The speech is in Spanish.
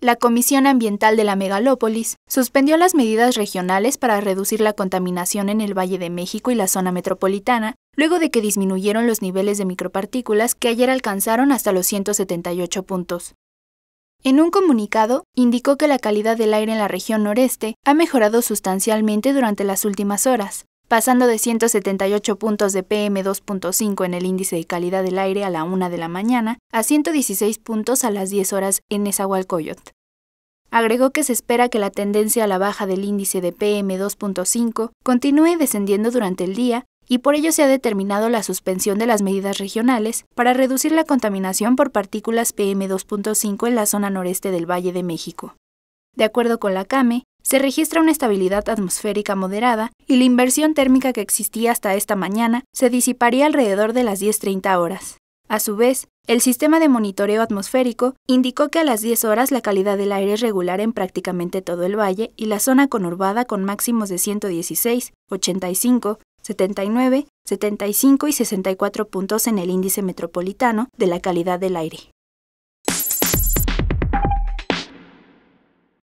La Comisión Ambiental de la Megalópolis suspendió las medidas regionales para reducir la contaminación en el Valle de México y la zona metropolitana, luego de que disminuyeron los niveles de micropartículas que ayer alcanzaron hasta los 178 puntos. En un comunicado, indicó que la calidad del aire en la región noreste ha mejorado sustancialmente durante las últimas horas, pasando de 178 puntos de PM2.5 en el índice de calidad del aire a la 1 de la mañana a 116 puntos a las 10 horas en Nezahualcóyotl. Agregó que se espera que la tendencia a la baja del índice de PM2.5 continúe descendiendo durante el día y por ello se ha determinado la suspensión de las medidas regionales para reducir la contaminación por partículas PM2.5 en la zona noreste del Valle de México. De acuerdo con la CAME, se registra una estabilidad atmosférica moderada y la inversión térmica que existía hasta esta mañana se disiparía alrededor de las 10.30 horas. A su vez, el sistema de monitoreo atmosférico indicó que a las 10 horas la calidad del aire es regular en prácticamente todo el valle y la zona conurbada con máximos de 116, 85, 79, 75 y 64 puntos en el índice metropolitano de la calidad del aire.